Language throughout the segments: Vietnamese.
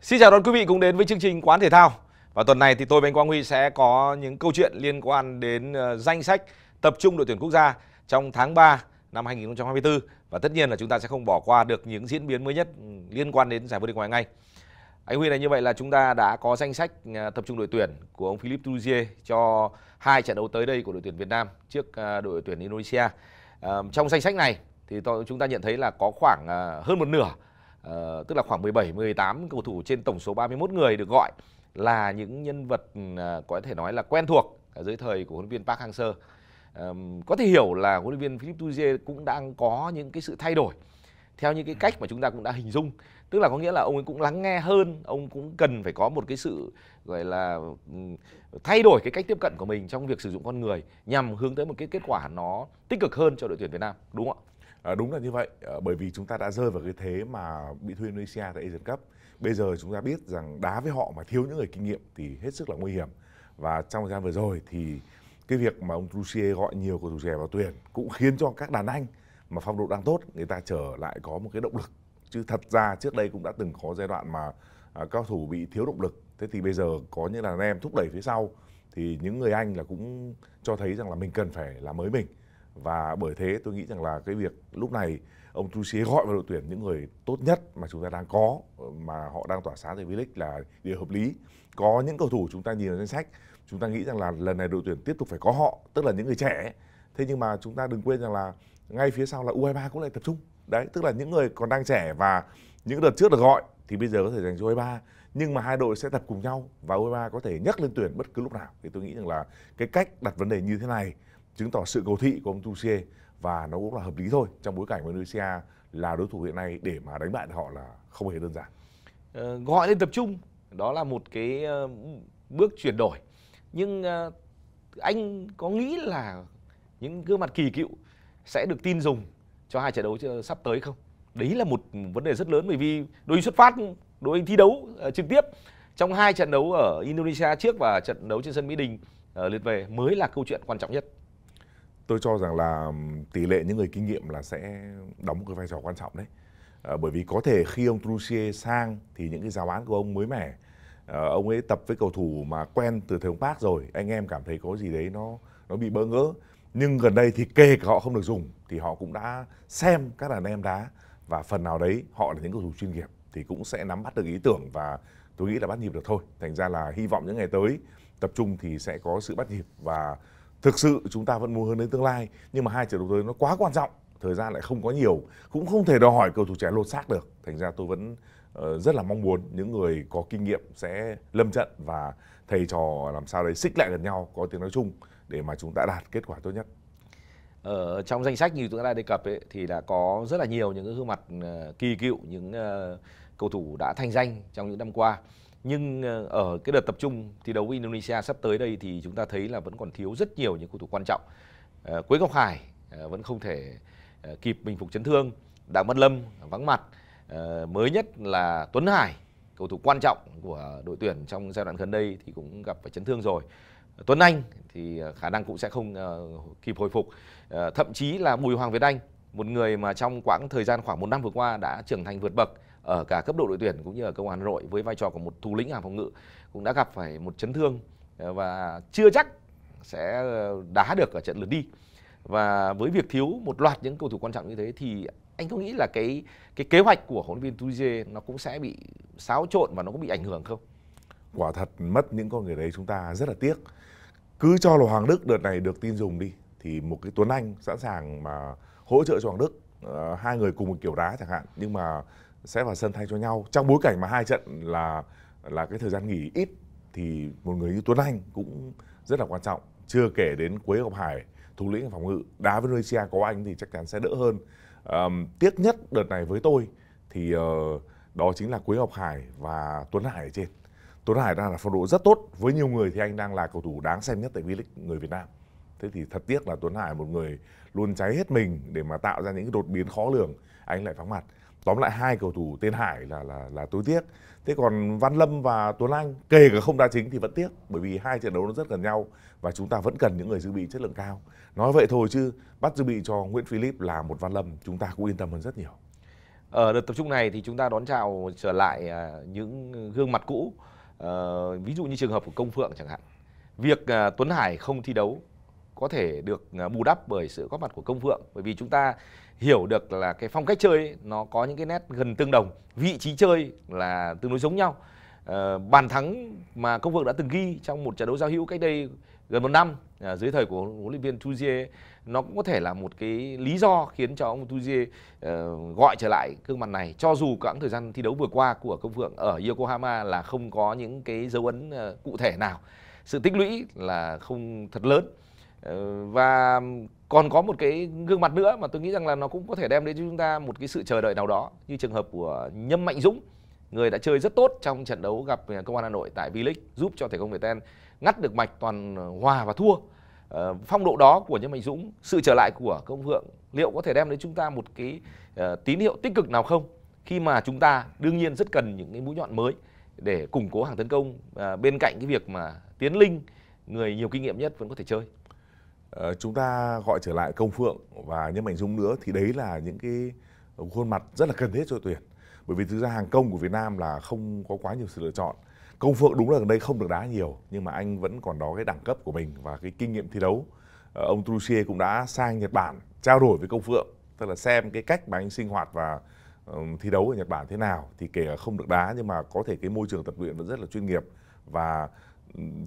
Xin chào đón quý vị cùng đến với chương trình Quán Thể Thao Và tuần này thì tôi và anh Quang Huy sẽ có những câu chuyện liên quan đến ờ, danh sách tập trung đội tuyển quốc gia trong tháng 3 năm 2024 Và tất nhiên là chúng ta sẽ không bỏ qua được những diễn biến mới nhất ừ, liên quan đến giải vô địch ngoại ngay Anh Huy này như vậy là chúng ta đã có danh sách ờ, tập trung đội tuyển của ông Philippe Trouzier cho hai trận đấu tới đây của đội tuyển Việt Nam trước ờ, đội tuyển Indonesia Trong danh sách này thì chúng ta nhận thấy là có khoảng hơn một nửa Ờ, tức là khoảng 17 18 cầu thủ trên tổng số 31 người được gọi là những nhân vật uh, có thể nói là quen thuộc ở dưới thời của huấn luyện viên Park Hang-seo. Um, có thể hiểu là huấn luyện viên Philippe Jouzier cũng đang có những cái sự thay đổi theo những cái ừ. cách mà chúng ta cũng đã hình dung tức là có nghĩa là ông ấy cũng lắng nghe hơn ông cũng cần phải có một cái sự gọi là ừ, thay đổi cái cách tiếp cận của mình trong việc sử dụng con người nhằm hướng tới một cái kết quả nó tích cực hơn cho đội tuyển Việt Nam đúng không ạ À, đúng là như vậy à, bởi vì chúng ta đã rơi vào cái thế mà bị thua Indonesia tại Asian Cup. Bây giờ chúng ta biết rằng đá với họ mà thiếu những người kinh nghiệm thì hết sức là nguy hiểm. Và trong thời gian vừa rồi thì cái việc mà ông Trussier gọi nhiều cầu thủ trẻ vào tuyển cũng khiến cho các đàn anh mà phong độ đang tốt người ta trở lại có một cái động lực. Chứ thật ra trước đây cũng đã từng có giai đoạn mà à, cao thủ bị thiếu động lực. Thế thì bây giờ có những đàn em thúc đẩy phía sau thì những người anh là cũng cho thấy rằng là mình cần phải làm mới mình và bởi thế tôi nghĩ rằng là cái việc lúc này ông Tuchel gọi vào đội tuyển những người tốt nhất mà chúng ta đang có mà họ đang tỏa sáng tại V-League là điều hợp lý. Có những cầu thủ chúng ta nhìn vào danh sách, chúng ta nghĩ rằng là lần này đội tuyển tiếp tục phải có họ, tức là những người trẻ. Thế nhưng mà chúng ta đừng quên rằng là ngay phía sau là U23 cũng lại tập trung. Đấy, tức là những người còn đang trẻ và những đợt trước được gọi thì bây giờ có thể dành cho U23 nhưng mà hai đội sẽ tập cùng nhau và U23 có thể nhắc lên tuyển bất cứ lúc nào thì tôi nghĩ rằng là cái cách đặt vấn đề như thế này chứng tỏ sự cầu thị của ông Tuchel và nó cũng là hợp lý thôi trong bối cảnh Indonesia là đối thủ hiện nay để mà đánh bại họ là không hề đơn giản. Ờ, gọi lên tập trung đó là một cái ờ, bước chuyển đổi nhưng ờ, anh có nghĩ là những gương mặt kỳ cựu sẽ được tin dùng cho hai trận đấu sắp tới không? Đấy là một vấn đề rất lớn bởi vì đội xuất phát đội thi đấu trực tiếp trong hai trận đấu ở Indonesia trước và trận đấu trên sân Mỹ Đình liệt về mới là câu chuyện quan trọng nhất tôi cho rằng là tỷ lệ những người kinh nghiệm là sẽ đóng một cái vai trò quan trọng đấy à, bởi vì có thể khi ông Trussier sang thì những cái giáo án của ông mới mẻ à, ông ấy tập với cầu thủ mà quen từ thời ông Park rồi anh em cảm thấy có gì đấy nó nó bị bỡ ngỡ nhưng gần đây thì kể cả họ không được dùng thì họ cũng đã xem các đàn em đá và phần nào đấy họ là những cầu thủ chuyên nghiệp thì cũng sẽ nắm bắt được ý tưởng và tôi nghĩ là bắt nhịp được thôi thành ra là hy vọng những ngày tới tập trung thì sẽ có sự bắt nhịp và thực sự chúng ta vẫn muốn hướng đến tương lai nhưng mà hai trận đấu tới nó quá quan trọng thời gian lại không có nhiều cũng không thể đòi hỏi cầu thủ trẻ lột xác được thành ra tôi vẫn uh, rất là mong muốn những người có kinh nghiệm sẽ lâm trận và thầy trò làm sao đấy xích lại gần nhau có tiếng nói chung để mà chúng ta đạt kết quả tốt nhất ở ờ, trong danh sách như chúng ta đã đề cập ấy, thì đã có rất là nhiều những gương mặt ờ, kỳ cựu những uh, cầu thủ đã thành danh trong những năm qua nhưng ờ, ở cái đợt tập trung thi đấu với Indonesia sắp tới đây thì chúng ta thấy là vẫn còn thiếu rất nhiều những cầu thủ quan trọng ờ, Quế Ngọc Hải ờ, vẫn không thể kịp bình phục chấn thương Đặng Văn Lâm vắng mặt mới nhất là Tuấn Hải cầu thủ quan trọng của đội tuyển trong giai đoạn gần đây thì cũng gặp phải chấn thương rồi Tuấn Anh thì khả năng cũng sẽ không kịp hồi phục thậm chí là Bùi Hoàng Việt Anh một người mà trong quãng thời gian khoảng một năm vừa qua đã trưởng thành vượt bậc ở ờ, cả cấp độ đội tuyển cũng như ở công an Hà Nội với vai trò của một thủ lĩnh hàng phòng ngự cũng đã gặp phải một chấn thương ờ, và chưa chắc sẽ ờ, đá được ở trận lượt đi và với việc thiếu một loạt những cầu thủ quan trọng như thế thì anh có nghĩ là cái cái kế hoạch của huấn luyện viên Tuje nó cũng sẽ bị xáo trộn và nó cũng bị ảnh hưởng không? Quả thật mất những con người đấy chúng ta rất là tiếc. Cứ cho là Hoàng Đức đợt này được tin dùng đi thì một cái Tuấn Anh sẵn sàng mà hỗ trợ cho Hoàng Đức à, hai người cùng một kiểu đá chẳng hạn nhưng mà sẽ vào sân thay cho nhau trong bối cảnh mà hai trận là là cái thời gian nghỉ ít thì một người như Tuấn Anh cũng rất là quan trọng chưa kể đến Quế Ngọc Hải thủ lĩnh phòng ngự đá với Malaysia có anh thì chắc chắn sẽ đỡ hơn um, tiếc nhất đợt này với tôi thì uh, đó chính là Quế Ngọc Hải và Tuấn Hải ở trên Tuấn Hải đang là phong độ rất tốt với nhiều người thì anh đang là cầu thủ đáng xem nhất tại V-League người Việt Nam thế thì thật tiếc là Tuấn Hải một người luôn cháy hết mình để mà tạo ra những đột biến khó lường anh lại vắng mặt tóm lại hai cầu thủ tên hải là là là tối tiếc thế còn văn lâm và tuấn anh kể cả không đá chính thì vẫn tiếc bởi vì hai trận đấu nó rất gần nhau và chúng ta vẫn cần những người dự bị chất lượng cao nói vậy thôi chứ bắt dự bị cho nguyễn philip là một văn lâm chúng ta cũng yên tâm hơn rất nhiều ở đợt tập trung này thì chúng ta đón chào trở lại à, những gương mặt cũ ờ, ví dụ như trường hợp của công phượng chẳng hạn việc à, tuấn hải không thi đấu có thể được à, bù đắp bởi sự góp mặt của công phượng bởi vì chúng ta hiểu được là cái phong cách chơi ấy, nó có những cái nét gần tương đồng vị trí chơi là tương đối giống nhau à, bàn thắng mà công phượng đã từng ghi trong một trận đấu giao hữu cách đây gần một năm à, dưới thời của huấn luyện viên Tuzier nó cũng có thể là một cái lý do khiến cho ông Tuzier uh, ờ, gọi trở lại gương mặt này cho dù quãng thời gian thi đấu vừa qua của công phượng ở Yokohama là không có những cái dấu ấn uh, cụ thể nào sự tích lũy là không thật lớn Ờ, và còn có một cái gương mặt nữa mà tôi nghĩ rằng là nó cũng có thể đem đến cho chúng ta một cái sự chờ đợi nào đó như trường hợp của Nhâm Mạnh Dũng người đã chơi rất tốt trong trận đấu gặp ờ, công an Hà Nội tại V-League giúp cho thể công Việt Ten ngắt được mạch toàn hòa và thua ờ, phong độ đó của Nhâm Mạnh Dũng sự trở lại của công Vượng liệu có thể đem đến chúng ta một cái tín hiệu tích cực nào không khi mà chúng ta đương nhiên rất cần những cái mũi nhọn mới để củng cố hàng tấn công bên cạnh cái việc mà Tiến Linh người nhiều kinh nghiệm nhất vẫn có thể chơi Ờ, chúng ta gọi trở lại công phượng và nhâm mạnh dung nữa thì đấy là những cái khuôn mặt rất là cần thiết cho tuyển bởi vì thực ra hàng công của việt nam là không có quá nhiều sự lựa chọn công phượng đúng là gần đây không được đá nhiều nhưng mà anh vẫn còn đó cái đẳng cấp của mình và cái kinh nghiệm thi đấu ờ, ông Trussier cũng đã sang nhật bản trao đổi với công phượng tức là xem cái cách mà anh sinh hoạt và ờ, thi đấu ở nhật bản thế nào thì kể là không được đá nhưng mà có thể cái môi trường tập luyện vẫn rất là chuyên nghiệp và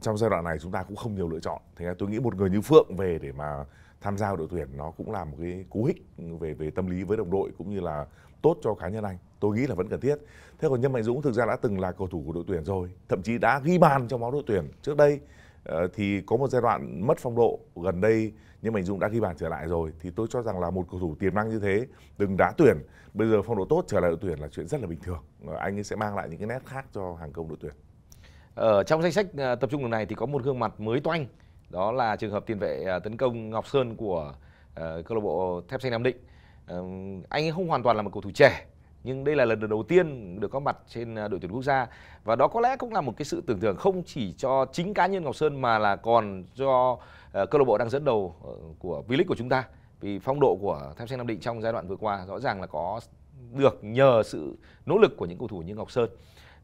trong giai đoạn này chúng ta cũng không nhiều lựa chọn thế là tôi nghĩ một người như phượng về để mà tham gia đội tuyển nó cũng là một cái cú hích về về tâm lý với đồng đội cũng như là tốt cho cá nhân anh tôi nghĩ là vẫn cần thiết thế còn nhâm mạnh dũng thực ra đã từng là cầu thủ của đội tuyển rồi thậm chí đã ghi bàn trong máu đội tuyển trước đây ờ, thì có một giai đoạn mất phong độ gần đây nhưng mạnh dũng đã ghi bàn trở lại rồi thì tôi cho rằng là một cầu thủ tiềm năng như thế đừng đá tuyển bây giờ phong độ tốt trở lại đội tuyển là chuyện rất là bình thường ờ, anh ấy sẽ mang lại những cái nét khác cho hàng công đội tuyển ở ờ, trong danh sách ờ, tập trung lần này thì có một gương mặt mới toanh đó là trường hợp tiền vệ ờ, tấn công Ngọc Sơn của uh, câu lạc bộ Thép Xanh Nam Định. Uh, anh ấy không hoàn toàn là một cầu thủ trẻ nhưng đây là lần đầu tiên được có mặt trên đội tuyển quốc gia và đó có lẽ cũng là một cái sự tưởng thưởng không chỉ cho chính cá nhân Ngọc Sơn mà là còn cho uh, câu lạc bộ đang dẫn đầu của V-League của chúng ta vì phong độ của Thép Xanh Nam Định trong giai đoạn vừa qua rõ ràng là có được nhờ sự nỗ lực của những cầu thủ như Ngọc Sơn.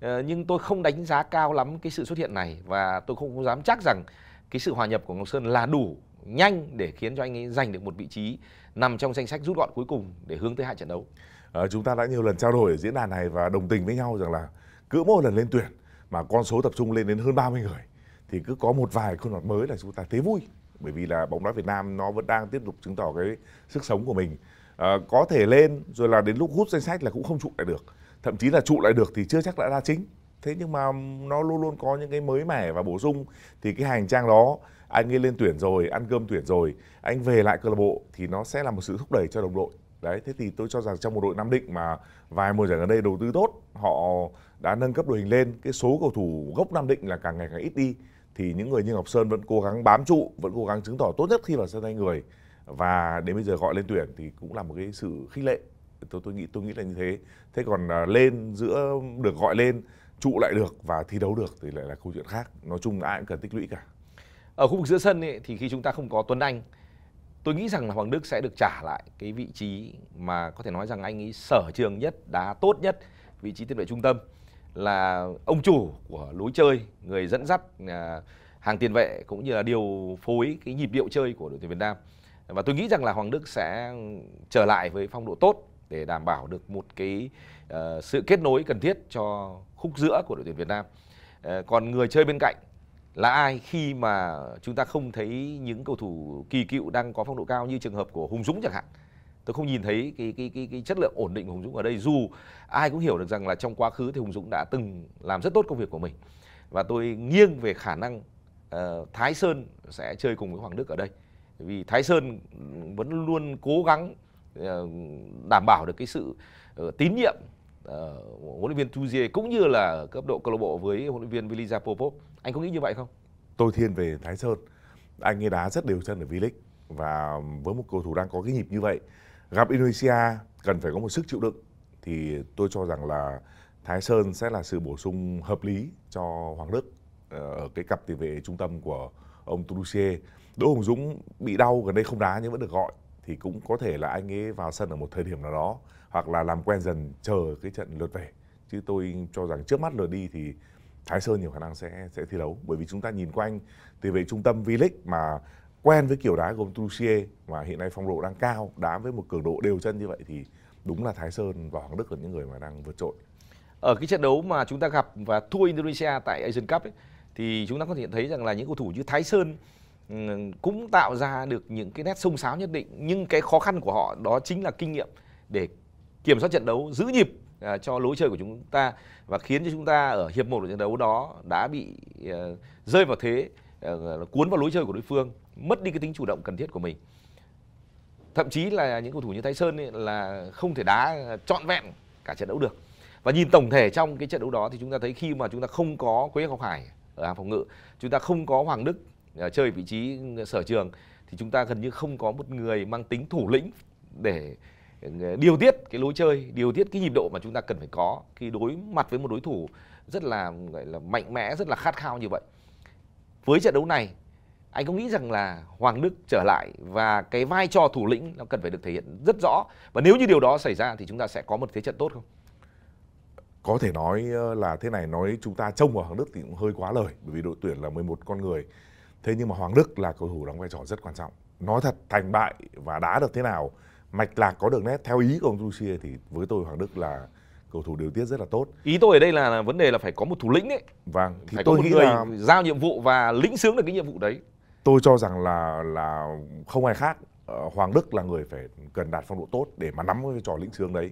Ờ, nhưng tôi không đánh giá cao lắm cái sự xuất hiện này và tôi không dám chắc rằng cái sự hòa nhập của Ngọc Sơn là đủ nhanh để khiến cho anh ấy giành được một vị trí nằm trong danh sách rút gọn cuối cùng để hướng tới hai trận đấu. À, chúng ta đã nhiều lần trao đổi ở diễn đàn này và đồng tình với nhau rằng là cứ mỗi lần lên tuyển mà con số tập trung lên đến hơn 30 người thì cứ có một vài khuôn mặt mới là chúng ta thấy vui bởi vì là bóng đá Việt Nam nó vẫn đang tiếp tục chứng tỏ cái sức sống của mình à, có thể lên rồi là đến lúc hút danh sách là cũng không trụ lại được thậm chí là trụ lại được thì chưa chắc đã ra chính thế nhưng mà nó luôn luôn có những cái mới mẻ và bổ sung thì cái hành trang đó anh ấy lên tuyển rồi ăn cơm tuyển rồi anh về lại câu lạc bộ thì nó sẽ là một sự thúc đẩy cho đồng đội đấy thế thì tôi cho rằng trong một đội nam định mà vài mùa giải gần đây đầu tư tốt họ đã nâng cấp đội hình lên cái số cầu thủ gốc nam định là càng ngày càng ít đi thì những người như ngọc sơn vẫn cố gắng bám trụ vẫn cố gắng chứng tỏ tốt nhất khi vào sân tay người và đến bây giờ gọi lên tuyển thì cũng là một cái sự khích lệ tôi tôi nghĩ tôi nghĩ là như thế thế còn à, lên giữa được gọi lên trụ lại được và thi đấu được thì lại là câu chuyện khác nói chung là ai cũng cần tích lũy cả ở khu vực giữa sân ấy, thì khi chúng ta không có Tuấn Anh tôi nghĩ rằng là Hoàng Đức sẽ được trả lại cái vị trí mà có thể nói rằng anh ấy sở trường nhất đá tốt nhất vị trí tiền vệ trung tâm là ông chủ của lối chơi người dẫn dắt à, hàng tiền vệ cũng như là điều phối cái nhịp điệu chơi của đội tuyển Việt Nam và tôi nghĩ rằng là Hoàng Đức sẽ trở lại với phong độ tốt để đảm bảo được một cái uh, sự kết nối cần thiết cho khúc giữa của đội tuyển Việt Nam. Uh, còn người chơi bên cạnh là ai khi mà chúng ta không thấy những cầu thủ kỳ cựu đang có phong độ cao như trường hợp của Hùng Dũng chẳng hạn. Tôi không nhìn thấy cái cái cái cái chất lượng ổn định của Hùng Dũng ở đây dù ai cũng hiểu được rằng là trong quá khứ thì Hùng Dũng đã từng làm rất tốt công việc của mình. Và tôi nghiêng về khả năng uh, Thái Sơn sẽ chơi cùng với Hoàng Đức ở đây. Vì Thái Sơn vẫn luôn cố gắng Ờ, đảm bảo được cái sự ờ, tín nhiệm ờ, huấn luyện viên Tuzier cũng như là cấp độ câu lạc bộ với huấn luyện viên Viliza Popov. Anh có nghĩ như vậy không? Tôi thiên về Thái Sơn. Anh ấy đá rất đều chân ở V-League và với một cầu thủ đang có cái nhịp như vậy, gặp Indonesia cần phải có một sức chịu đựng thì tôi cho rằng là Thái Sơn sẽ là sự bổ sung hợp lý cho Hoàng Đức ở cái cặp tiền vệ trung tâm của ông Tudusier. Đỗ Hồng Dũng bị đau gần đây không đá nhưng vẫn được gọi thì cũng có thể là anh ấy vào sân ở một thời điểm nào đó hoặc là làm quen dần chờ cái trận lượt về chứ tôi cho rằng trước mắt lượt đi thì Thái Sơn nhiều khả năng sẽ sẽ thi đấu bởi vì chúng ta nhìn quanh từ về trung tâm V-League mà quen với kiểu đá gồm Trussier mà hiện nay phong độ đang cao đá với một cường độ đều chân như vậy thì đúng là Thái Sơn và Hoàng Đức là những người mà đang vượt trội ở cái trận đấu mà chúng ta gặp và thua Indonesia tại Asian Cup ấy, thì chúng ta có thể thấy rằng là những cầu thủ như Thái Sơn cũng tạo ra được những cái nét xông sáo nhất định nhưng cái khó khăn của họ đó chính là kinh nghiệm để kiểm soát trận đấu giữ nhịp à, cho lối chơi của chúng ta và khiến cho chúng ta ở hiệp một của trận đấu đó đã bị à, rơi vào thế à, cuốn vào lối chơi của đối phương mất đi cái tính chủ động cần thiết của mình thậm chí là những cầu thủ như Thái Sơn ấy là không thể đá trọn vẹn cả trận đấu được và nhìn tổng thể trong cái trận đấu đó thì chúng ta thấy khi mà chúng ta không có Quế Ngọc Hải ở hàng phòng ngự chúng ta không có Hoàng Đức À, chơi vị trí sở trường thì chúng ta gần như không có một người mang tính thủ lĩnh để à, điều tiết cái lối chơi, điều tiết cái nhịp độ mà chúng ta cần phải có khi đối mặt với một đối thủ rất là gọi là mạnh mẽ, rất là khát khao như vậy. Với trận đấu này, anh có nghĩ rằng là Hoàng Đức trở lại và cái vai trò thủ lĩnh nó cần phải được thể hiện rất rõ và nếu như điều đó xảy ra thì chúng ta sẽ có một thế trận tốt không? Có thể nói ờ, là thế này nói chúng ta trông vào Hoàng Đức thì cũng hơi quá lời bởi vì đội tuyển là 11 con người thế nhưng mà Hoàng Đức là cầu thủ đóng vai trò rất quan trọng nói thật thành bại và đá được thế nào mạch lạc có được nét theo ý của ông Lucia thì với tôi Hoàng Đức là cầu thủ điều tiết rất là tốt ý tôi ở đây là, vấn đề là phải có một thủ lĩnh đấy vâng thì phải tôi có một nghĩ người là giao nhiệm vụ và lĩnh sướng được cái nhiệm vụ đấy tôi cho rằng là là không ai khác ờ, Hoàng Đức là người phải cần đạt phong độ tốt để mà nắm cái trò lĩnh sướng đấy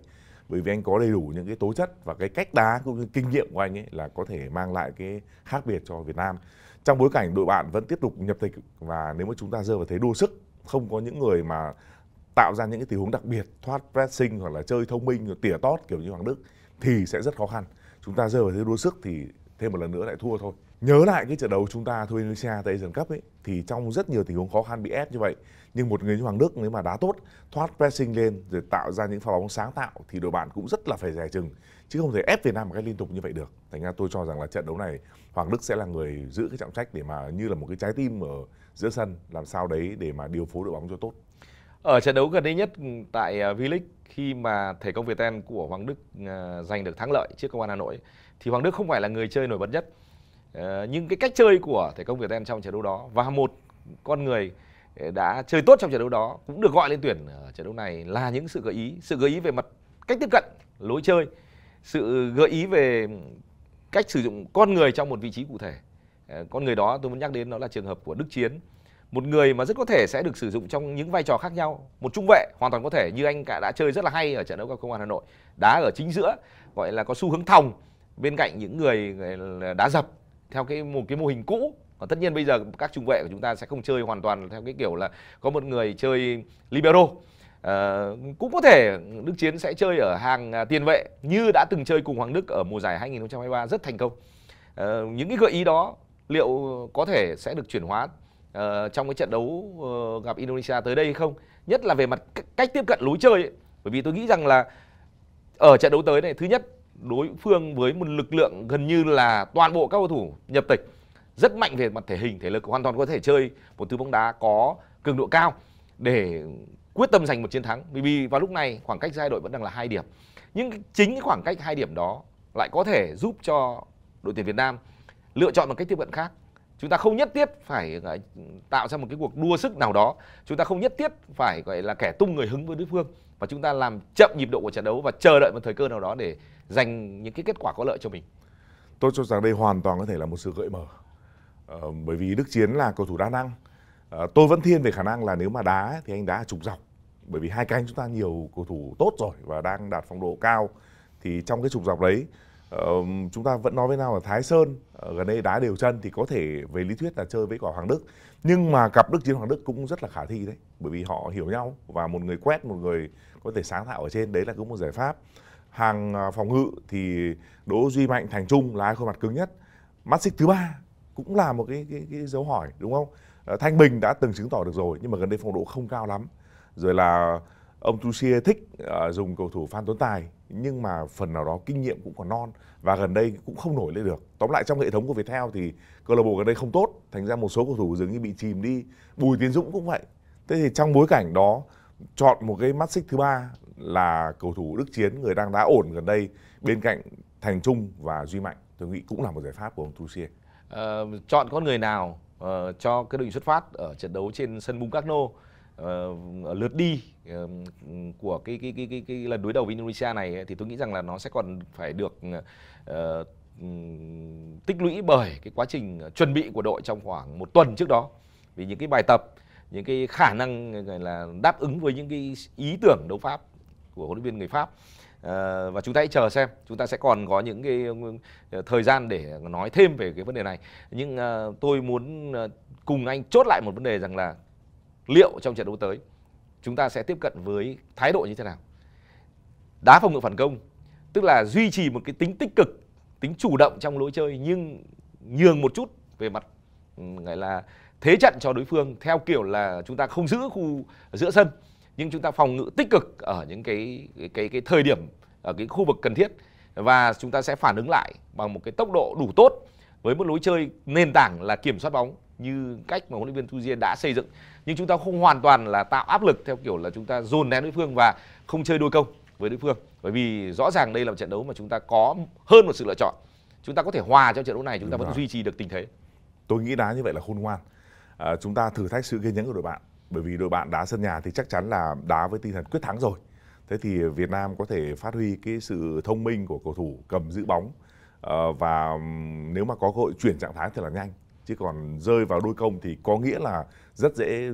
bởi vì anh có đầy đủ những cái tố chất và cái cách đá cũng như kinh nghiệm của anh ấy là có thể mang lại cái khác biệt cho Việt Nam trong bối cảnh đội bạn vẫn tiếp tục nhập tịch và nếu mà chúng ta rơi vào thế đua sức không có những người mà tạo ra những cái tình huống đặc biệt thoát pressing hoặc là chơi thông minh tỉa tót kiểu như hoàng đức thì sẽ rất khó khăn chúng ta rơi vào thế đua sức thì thêm một lần nữa lại thua thôi nhớ lại cái trận đấu chúng ta thua Indonesia tại Asian Cup ấy thì trong rất nhiều tình huống khó khăn bị ép như vậy nhưng một người như Hoàng Đức nếu mà đá tốt thoát pressing lên rồi tạo ra những pha bóng sáng tạo thì đội bạn cũng rất là phải dè chừng chứ không thể ép Việt Nam một cách liên tục như vậy được thành ra tôi cho rằng là trận đấu này Hoàng Đức sẽ là người giữ cái trọng trách để mà như là một cái trái tim ở giữa sân làm sao đấy để mà điều phối đội bóng cho tốt ở trận đấu gần đây nhất tại à, V-League khi mà thể công Việt Ten của Hoàng Đức à, giành được thắng lợi trước công an Hà Nội thì Hoàng Đức không phải là người chơi nổi bật nhất ờ, nhưng cái cách chơi của thể công Việt Ten trong trận đấu đó và một con người Ờ, đã chơi tốt trong trận đấu đó cũng được gọi lên tuyển ở trận đấu này là những sự gợi ý sự gợi ý về mặt cách tiếp cận lối chơi sự gợi ý về cách sử dụng con người trong một vị trí cụ thể ờ, con người đó tôi muốn nhắc đến đó là trường hợp của đức chiến một người mà rất có thể sẽ được sử dụng trong những vai trò khác nhau một trung vệ hoàn toàn có thể như anh cả đã chơi rất là hay ở trận đấu gặp công an hà nội đá ở chính giữa gọi là có xu hướng thòng bên cạnh những người đá dập theo cái một cái mô hình cũ còn tất nhiên bây giờ các trung vệ của chúng ta sẽ không chơi hoàn toàn theo cái kiểu là có một người chơi libero À, cũng có thể Đức Chiến sẽ chơi ở hàng à, tiền vệ như đã từng chơi cùng Hoàng Đức ở mùa giải 2023 rất thành công. À, những cái gợi ý đó liệu có thể sẽ được chuyển hóa uh, trong cái trận đấu uh, gặp Indonesia tới đây hay không? Nhất là về mặt cách tiếp cận lối chơi ấy. bởi vì tôi nghĩ rằng là ở trận đấu tới này thứ nhất đối phương với một lực lượng gần như là toàn bộ các cầu thủ nhập tịch rất mạnh về mặt thể hình thể lực hoàn toàn có thể chơi một thứ bóng đá có cường độ cao để quyết tâm giành một chiến thắng vì vào lúc này khoảng cách giai đội vẫn đang là hai điểm nhưng chính cái khoảng cách hai điểm đó lại có thể giúp cho đội tuyển Việt Nam lựa chọn một cách tiếp cận khác chúng ta không nhất thiết phải tạo ra một cái cuộc đua sức nào đó chúng ta không nhất thiết phải gọi là kẻ tung người hứng với đối phương và chúng ta làm chậm nhịp độ của trận đấu và chờ đợi một thời cơ nào đó để giành những cái kết quả có lợi cho mình tôi cho rằng đây hoàn toàn có thể là một sự gợi mở Ờ, bởi vì Đức Chiến là cầu thủ đa năng. Ờ, tôi vẫn thiên về khả năng là nếu mà đá thì anh đá trục dọc. Bởi vì hai cánh chúng ta nhiều cầu thủ tốt rồi và đang đạt phong độ cao thì trong cái trục dọc đấy ờ, chúng ta vẫn nói với nhau là Thái Sơn ờ, gần đây đá đều chân thì có thể về lý thuyết là chơi với quả Hoàng Đức. Nhưng mà cặp Đức Chiến Hoàng Đức cũng rất là khả thi đấy, bởi vì họ hiểu nhau và một người quét một người có thể sáng tạo ở trên đấy là cũng một giải pháp hàng à, phòng ngự thì Đỗ Duy Mạnh Thành Trung là hai khuôn mặt cứng nhất. Mắt xích thứ ba cũng là một cái, cái, cái dấu hỏi đúng không ờ, thanh bình đã từng chứng tỏ được rồi nhưng mà gần đây phong độ không cao lắm rồi là ông Tuchia thích ờ, dùng cầu thủ Phan Tuấn Tài nhưng mà phần nào đó kinh nghiệm cũng còn non và gần đây cũng không nổi lên được. Tóm lại trong hệ thống của Viettel thì câu lạc bộ gần đây không tốt, thành ra một số cầu thủ dường như bị chìm đi. Bùi Tiến Dũng cũng vậy. Thế thì trong bối cảnh đó chọn một cái mắt xích thứ ba là cầu thủ Đức Chiến người đang đá ổn gần đây bên cạnh Thành Trung và Duy Mạnh tôi nghĩ cũng là một giải pháp của ông Tuchia. Ờ, chọn con người nào uh, cho cái đội xuất phát ở trận đấu trên sân Bung Karno uh, ờ, ở lượt đi uh, của cái, cái cái cái cái lần đối đầu với Indonesia này thì tôi nghĩ rằng là nó sẽ còn phải được uh, tích lũy bởi cái quá trình chuẩn bị của đội trong khoảng một tuần trước đó vì những cái bài tập những cái khả năng gọi là đáp ứng với những cái ý tưởng đấu pháp của huấn luyện viên người Pháp Ờ, và chúng ta hãy chờ xem chúng ta sẽ còn có những cái ờ, thời gian để nói thêm về cái vấn đề này nhưng ờ, tôi muốn cùng anh chốt lại một vấn đề rằng là liệu trong trận đấu tới chúng ta sẽ tiếp cận với thái độ như thế nào đá phòng ngự phản công tức là duy trì một cái tính tích cực tính chủ động trong lối chơi nhưng nhường một chút về mặt gọi là thế trận cho đối phương theo kiểu là chúng ta không giữ khu giữa sân nhưng chúng ta phòng ngự tích cực ở những cái cái cái, cái thời điểm ở cái khu vực cần thiết và chúng ta sẽ phản ứng lại bằng một cái tốc độ đủ tốt với một lối chơi nền tảng là kiểm soát bóng như cách mà huấn luyện viên Thu Diên đã xây dựng nhưng chúng ta không hoàn toàn là tạo áp lực theo kiểu là chúng ta dồn nén đối phương và không chơi đôi công với đối phương bởi vì rõ ràng đây là một trận đấu mà chúng ta có hơn một sự lựa chọn chúng ta có thể hòa trong trận đấu này chúng ta vẫn rồi. duy trì được tình thế tôi nghĩ đá như vậy là khôn ngoan à, chúng ta thử thách sự kiên nhẫn của đội bạn bởi vì đội bạn đá sân nhà thì chắc chắn là đá với tinh thần quyết thắng rồi thế thì Việt Nam có thể phát huy cái sự thông minh của cầu thủ cầm giữ bóng ờ, và nếu mà có cơ hội chuyển trạng thái thì là nhanh chứ còn rơi vào đôi công thì có nghĩa là rất dễ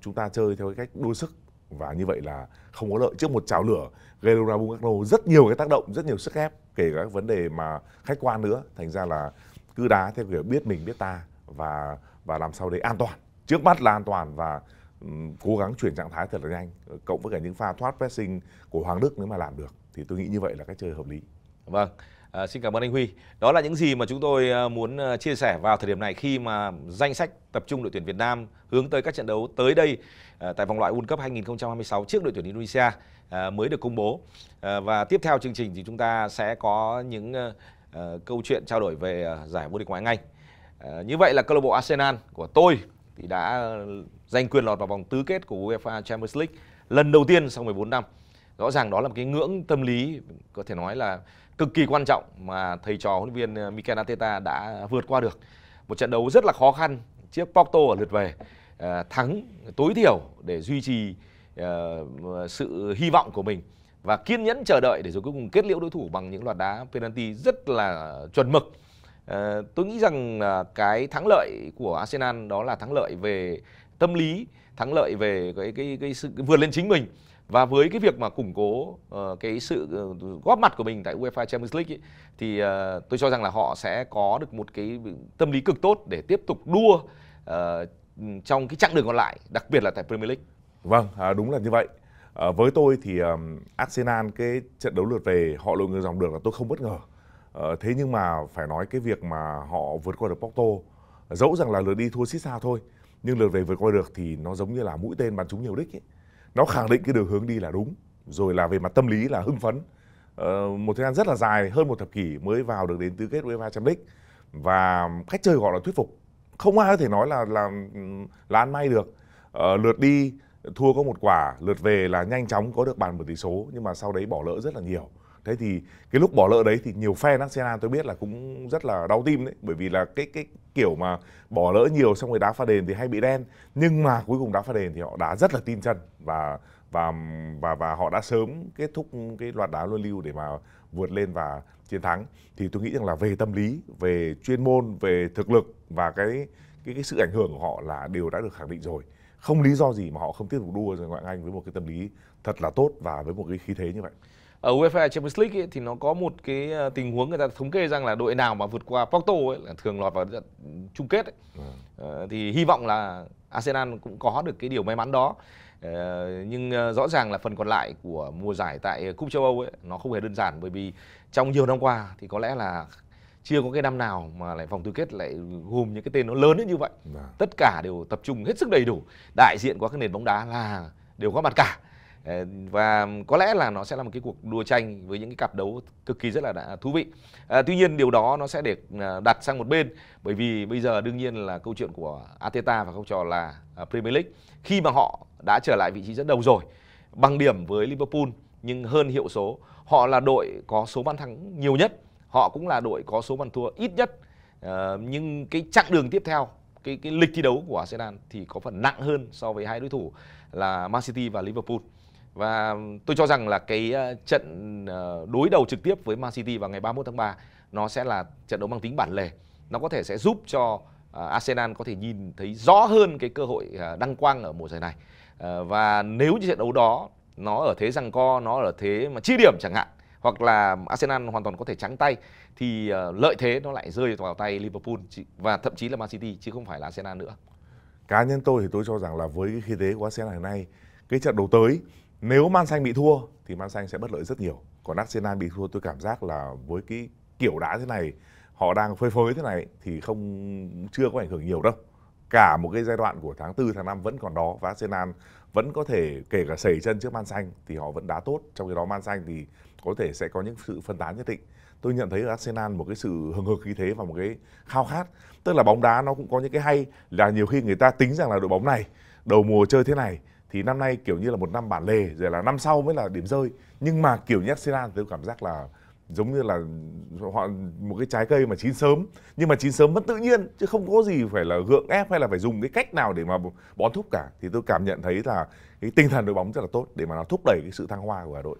chúng ta chơi theo cái cách đôi sức và như vậy là không có lợi trước một trào lửa Guerrero Bugano rất nhiều cái tác động rất nhiều sức ép kể cả các vấn đề mà khách quan nữa thành ra là cứ đá theo kiểu biết mình biết ta và và làm sao để an toàn trước mắt là an toàn và Ừ, cố gắng chuyển trạng thái thật là nhanh cộng với cả những pha thoát pressing của Hoàng Đức nếu mà làm được thì tôi nghĩ như vậy là cách chơi hợp lý. Vâng. À, xin cảm ơn anh Huy. Đó là những gì mà chúng tôi à, muốn à, chia sẻ vào thời điểm này khi mà danh sách tập trung đội tuyển Việt Nam hướng tới các trận đấu tới đây à, tại vòng loại World Cup 2026 trước đội tuyển Indonesia à, mới được công bố. À, và tiếp theo chương trình thì chúng ta sẽ có những à, à, câu chuyện trao đổi về à, giải vô địch ngoại hạng Anh. À, như vậy là câu lạc bộ Arsenal của tôi thì đã ờ, giành quyền lọt vào vòng tứ kết của UEFA Champions League lần đầu tiên sau 14 năm. Rõ ràng đó là một cái ngưỡng tâm lý có thể nói là cực kỳ quan trọng mà thầy trò huấn luyện viên ờ, Mikel Arteta đã vượt qua được. Một trận đấu rất là khó khăn trước Porto ở lượt về ờ, thắng tối thiểu để duy trì sự hy vọng của mình và kiên nhẫn chờ đợi để rồi cuối cùng kết liễu đối thủ bằng những loạt đá penalty rất là chuẩn mực Ờ, tôi nghĩ rằng là cái thắng lợi của Arsenal đó là thắng lợi về tâm lý, thắng lợi về cái cái cái sự vượt lên chính mình và với cái việc mà củng cố uh, cái sự uh, góp mặt của mình tại UEFA Champions League ấy, thì uh, tôi cho rằng là họ sẽ có được một cái tâm lý cực tốt để tiếp tục đua uh, trong cái chặng đường còn lại, đặc biệt là tại Premier League. Vâng, à, đúng là như vậy. À, với tôi thì um, Arsenal cái trận đấu lượt về họ lội ngược dòng được là tôi không bất ngờ. Ờ, thế nhưng mà phải nói cái việc mà họ vượt qua được Porto dẫu rằng là lượt đi thua xít xa thôi nhưng lượt về vượt qua được thì nó giống như là mũi tên bắn trúng nhiều đích ấy. nó khẳng định cái đường hướng đi là đúng rồi là về mặt tâm lý là hưng phấn ờ, một thời gian rất là dài hơn một thập kỷ mới vào được đến tứ kết UEFA Champions League và cách chơi gọi là thuyết phục không ai có thể nói là là là ăn may được ờ, lượt đi thua có một quả lượt về là nhanh chóng có được bàn một tỷ số nhưng mà sau đấy bỏ lỡ rất là nhiều thế thì cái lúc bỏ lỡ đấy thì nhiều fan Arsenal tôi biết là cũng rất là đau tim đấy bởi vì là cái cái kiểu mà bỏ lỡ nhiều xong rồi đá pha đền thì hay bị đen nhưng mà cuối cùng đá pha đền thì họ đá rất là tin chân và và và và họ đã sớm kết thúc cái loạt đá luân lưu để mà vượt lên và chiến thắng thì tôi nghĩ rằng là về tâm lý về chuyên môn về thực lực và cái cái cái sự ảnh hưởng của họ là đều đã được khẳng định rồi không lý do gì mà họ không tiếp tục đua ngoại hạng anh với một cái tâm lý thật là tốt và với một cái khí thế như vậy ở UEFA Champions League ấy, thì nó có một cái ờ, tình huống người ta thống kê rằng là đội nào mà vượt qua Porto ấy là thường lọt vào chung kết ấy. Ừ. Ờ, thì hy vọng là Arsenal cũng có được cái điều may mắn đó. Ờ, nhưng ờ, rõ ràng là phần còn lại của mùa giải tại cúp châu Âu ấy nó không hề đơn giản bởi vì trong nhiều năm qua thì có lẽ là chưa có cái năm nào mà lại vòng tứ kết lại gồm những cái tên nó lớn như vậy. Đã. Vâng. Tất cả đều tập trung hết sức đầy đủ, đại diện của các nền bóng đá là đều có mặt cả. Ờ, và có lẽ là nó sẽ là một cái cuộc đua tranh với những cái cặp đấu cực kỳ rất là thú vị à, tuy nhiên điều đó nó sẽ để ờ, đặt sang một bên bởi vì bây giờ đương nhiên là câu chuyện của Ateta và học trò là Premier League khi mà họ đã trở lại vị trí dẫn đầu rồi bằng điểm với Liverpool nhưng hơn hiệu số họ là đội có số bàn thắng nhiều nhất họ cũng là đội có số bàn thua ít nhất à, nhưng cái chặng đường tiếp theo cái cái lịch thi đấu của Arsenal thì có phần nặng hơn so với hai đối thủ là Man City và Liverpool và tôi cho rằng là cái ờ, trận ờ, đối đầu trực tiếp với Man City vào ngày 31 tháng 3 nó sẽ là trận đấu mang tính bản lề. Nó có thể sẽ giúp cho ờ, Arsenal có thể nhìn thấy rõ hơn cái cơ hội đăng quang ở mùa giải này. Và nếu như trận đấu đó nó ở thế rằng co, nó ở thế mà chia điểm chẳng hạn hoặc là Arsenal hoàn toàn có thể trắng tay thì lợi thế nó lại rơi vào tay Liverpool và thậm chí là Man City chứ không phải là Arsenal nữa. Cá nhân tôi thì tôi cho rằng là với cái khí thế của Arsenal ngày nay, cái trận đấu tới nếu Man Xanh bị thua thì Man Xanh sẽ bất lợi rất nhiều. Còn Arsenal bị thua tôi cảm giác là với cái kiểu đá thế này, họ đang phơi phới thế này thì không chưa có ảnh hưởng nhiều đâu. Cả một cái giai đoạn của tháng 4, tháng 5 vẫn còn đó và Arsenal vẫn có thể kể cả sẩy chân trước Man Xanh thì họ vẫn đá tốt. Trong khi đó Man Xanh thì có thể sẽ có những sự phân tán nhất định. Tôi nhận thấy ở Arsenal một cái sự hừng hực khí thế và một cái khao khát. Tức là bóng đá nó cũng có những cái hay là nhiều khi người ta tính rằng là đội bóng này đầu mùa chơi thế này thì năm nay kiểu như là một năm bản lề rồi là năm sau mới là điểm rơi nhưng mà kiểu như Arsenal tôi cảm giác là giống như là họ một cái trái cây mà chín sớm nhưng mà chín sớm vẫn tự nhiên chứ không có gì phải là gượng ép hay là phải dùng cái cách nào để mà bón thúc cả thì tôi cảm nhận thấy là cái tinh thần đội bóng rất là tốt để mà nó thúc đẩy cái sự thăng hoa của hà đội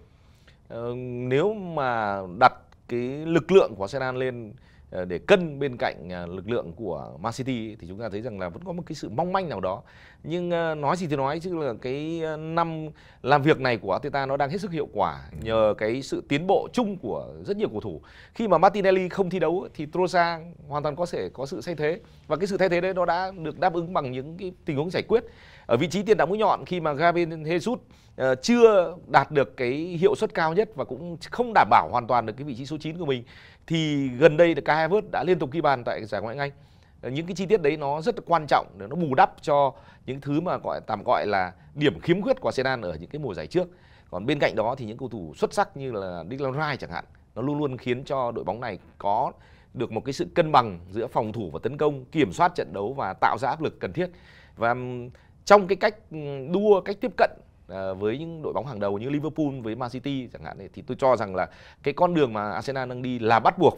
ờ, nếu mà đặt cái lực lượng của Arsenal lên Ờ, để cân bên cạnh ờ, lực lượng của Man City thì chúng ta thấy rằng là vẫn có một cái sự mong manh nào đó nhưng ờ, nói gì thì nói chứ là cái năm làm việc này của Arteta nó đang hết sức hiệu quả nhờ cái sự tiến bộ chung của rất nhiều cầu thủ khi mà Martinelli không thi đấu thì Trossard hoàn toàn có thể có sự thay thế và cái sự thay thế đấy nó đã được đáp ứng bằng những cái tình huống giải quyết ở vị trí tiền đạo mũi nhọn khi mà Gabriel Jesus ờ, chưa đạt được cái hiệu suất cao nhất và cũng không đảm bảo hoàn toàn được cái vị trí số 9 của mình thì gần đây là Kai Havertz đã liên tục ghi bàn tại giải ngoại hạng Anh ờ, những cái chi tiết đấy nó rất là quan trọng để nó bù đắp cho những thứ mà gọi tạm gọi là điểm khiếm khuyết của Arsenal ở những cái mùa giải trước. Còn bên cạnh đó thì những cầu thủ xuất sắc như là Declan Rice chẳng hạn, nó luôn luôn khiến cho đội bóng này có được một cái sự cân bằng giữa phòng thủ và tấn công, kiểm soát trận đấu và tạo ra áp lực cần thiết. Và trong cái cách ừ, đua cách tiếp cận ờ, với những đội bóng hàng đầu như Liverpool với Man City chẳng hạn thì tôi cho rằng là cái con đường mà Arsenal đang đi là bắt buộc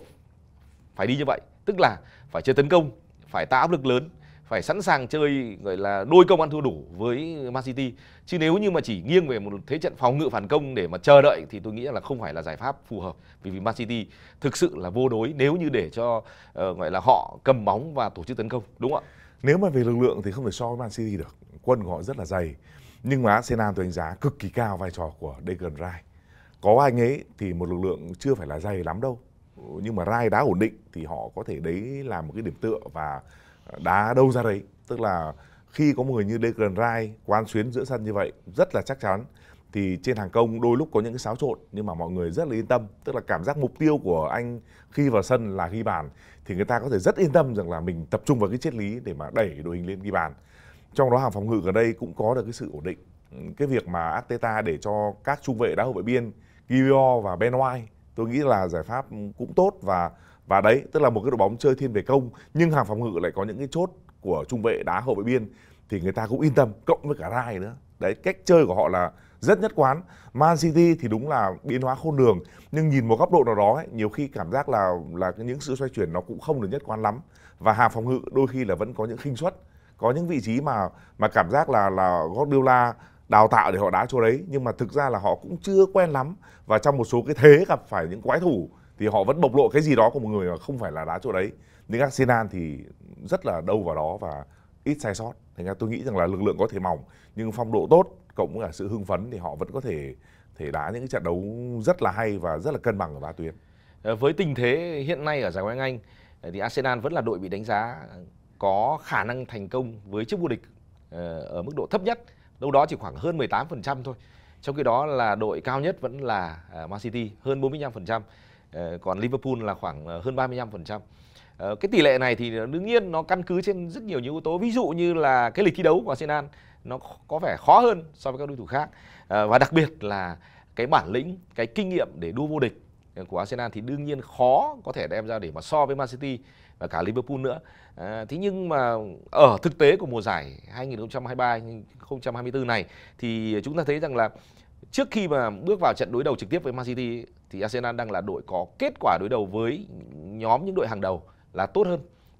phải đi như vậy tức là phải chơi tấn công phải tạo áp lực lớn phải sẵn sàng chơi gọi là đôi công ăn thua đủ với Man City chứ nếu như mà chỉ nghiêng về một thế trận phòng ngự phản công để mà chờ đợi thì tôi nghĩ là không phải là giải pháp phù hợp vì vì Man City thực sự là vô đối nếu như để cho uh, gọi là họ cầm bóng và tổ chức tấn công đúng không ạ nếu mà về lực lượng thì không thể so với Man City được quân của họ rất là dày nhưng mà Arsenal tôi đánh giá cực kỳ cao vai trò của Declan Rice có anh ấy thì một lực lượng chưa phải là dày lắm đâu nhưng mà rai đá ổn định thì họ có thể đấy là một cái điểm tựa và đá đâu ra đấy tức là khi có một người như Declan Rice quán xuyến giữa sân như vậy rất là chắc chắn thì trên hàng công đôi lúc có những cái xáo trộn nhưng mà mọi người rất là yên tâm tức là cảm giác mục tiêu của anh khi vào sân là ghi bàn thì người ta có thể rất yên tâm rằng là mình tập trung vào cái triết lý để mà đẩy đội hình lên ghi bàn trong đó hàng phòng ngự ở đây cũng có được cái sự ổn định cái việc mà Arteta để cho các trung vệ đá hậu vệ biên Gio và Ben White tôi nghĩ là giải pháp cũng tốt và và đấy tức là một cái đội bóng chơi thiên về công nhưng hàng phòng ngự lại có những cái chốt của trung vệ đá hậu vệ biên thì người ta cũng yên tâm cộng với cả Rai nữa đấy cách chơi của họ là rất nhất quán Man City thì đúng là biến hóa khôn lường nhưng nhìn một góc độ nào đó ấy, nhiều khi cảm giác là là những sự xoay chuyển nó cũng không được nhất quán lắm và hàng phòng ngự đôi khi là vẫn có những khinh suất có những vị trí mà mà cảm giác là là Guardiola đào tạo để họ đá chỗ đấy nhưng mà thực ra là họ cũng chưa quen lắm và trong một số cái thế gặp phải những quái thủ thì họ vẫn bộc lộ cái gì đó của một người mà không phải là đá chỗ đấy nhưng Arsenal thì rất là đâu vào đó và ít sai sót thành ra tôi nghĩ rằng là lực lượng có thể mỏng nhưng phong độ tốt cộng với cả sự hưng phấn thì họ vẫn có thể thể đá những trận đấu rất là hay và rất là cân bằng ở ba tuyến ờ, với tình thế hiện nay ở giải Ngoại hạng Anh thì Arsenal vẫn là đội bị đánh giá có khả năng thành công với chức vô địch ờ, ở mức độ thấp nhất đâu đó chỉ khoảng hơn 18% thôi trong khi đó là đội cao nhất vẫn là ờ, Man City hơn 45% ờ, còn Liverpool là khoảng hơn 35% cái tỷ lệ này thì đương nhiên nó căn cứ trên rất nhiều những yếu tố ví dụ như là cái lịch thi đấu của Arsenal nó có vẻ khó hơn so với các đối thủ khác và đặc biệt là cái bản lĩnh cái kinh nghiệm để đua vô địch của Arsenal thì đương nhiên khó có thể đem ra để mà so với Man City và cả Liverpool nữa. À, thế nhưng mà ở thực tế của mùa giải 2023 2024 này thì chúng ta thấy rằng là trước khi mà bước vào trận đối đầu trực tiếp với Man City thì Arsenal đang là đội có kết quả đối đầu với nhóm những đội hàng đầu là tốt hơn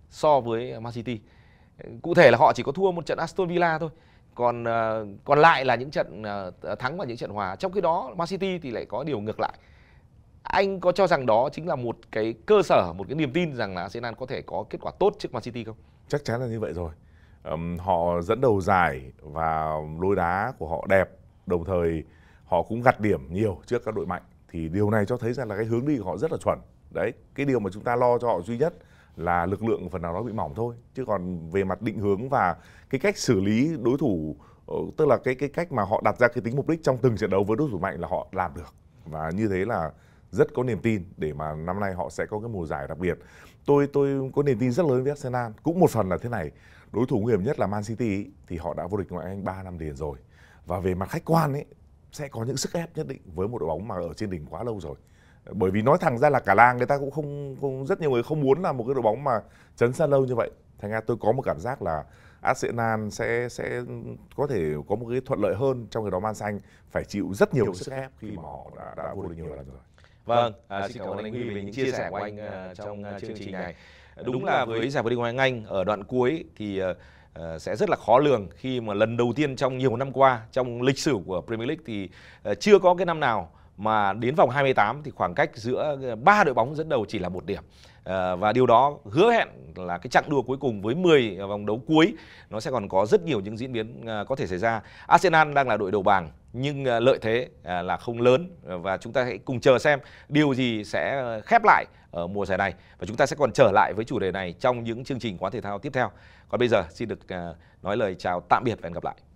so với Man City. Cụ thể là họ chỉ có thua một trận Aston Villa thôi. Còn à, còn lại là những trận à, thắng và những trận hòa. Trong khi đó Man City thì lại có điều ngược lại anh có cho rằng đó chính là một cái cơ sở một cái niềm tin rằng là Arsenal có thể có kết quả tốt trước Man City không chắc chắn là như vậy rồi um, họ dẫn đầu giải và lối đá của họ đẹp đồng thời họ cũng gặt điểm nhiều trước các đội mạnh thì điều này cho thấy rằng là cái hướng đi của họ rất là chuẩn đấy cái điều mà chúng ta lo cho họ duy nhất là lực lượng phần nào đó bị mỏng thôi chứ còn về mặt định hướng và cái cách xử lý đối thủ ờ, tức là cái cái cách mà họ đặt ra cái tính mục đích trong từng trận đấu với đối thủ mạnh là họ làm được và như thế là rất có niềm tin để mà năm nay họ sẽ có cái mùa giải đặc biệt. Tôi tôi có niềm tin rất lớn với Arsenal, cũng một phần là thế này, đối thủ nguy hiểm nhất là Man City ý, thì họ đã vô địch ngoại Anh 3 năm liền rồi. Và về mặt khách quan ấy sẽ có những sức ép nhất định với một đội bóng mà ở trên đỉnh quá lâu rồi. Bởi vì nói thẳng ra là cả làng người ta cũng không, không rất nhiều người không muốn là một cái đội bóng mà chấn xa lâu như vậy. Thành ra tôi có một cảm giác là Arsenal sẽ sẽ có thể có một cái thuận lợi hơn trong cái đó Man Xanh phải chịu rất nhiều, nhiều sức ép khi mà họ đã, đã vô địch nhiều lần rồi. Vâng, vâng, à, à xin cảm ơn anh Huy về những chia sẻ của anh à, à, trong chương trình này. Đúng là với giải vô địch Hoàng Anh ở đoạn cuối thì ờ, ờ, sẽ rất là khó lường khi mà lần đầu tiên trong nhiều năm qua trong lịch sử của Premier League thì ờ, chưa có cái năm nào mà đến vòng 28 thì khoảng cách giữa ba đội bóng dẫn đầu chỉ là một điểm. và điều đó hứa hẹn là cái chặng đua cuối cùng với 10 vòng đấu cuối nó sẽ còn có rất nhiều những diễn biến có thể xảy ra. Arsenal đang là đội đầu bảng nhưng ờ, lợi thế à, là không lớn ờ, và chúng ta hãy cùng chờ xem điều gì sẽ ờ, khép lại ở mùa giải này và chúng ta sẽ còn trở lại với chủ đề này trong những chương trình quán thể thao tiếp theo. Còn bây giờ xin được nói lời chào tạm biệt và hẹn gặp lại.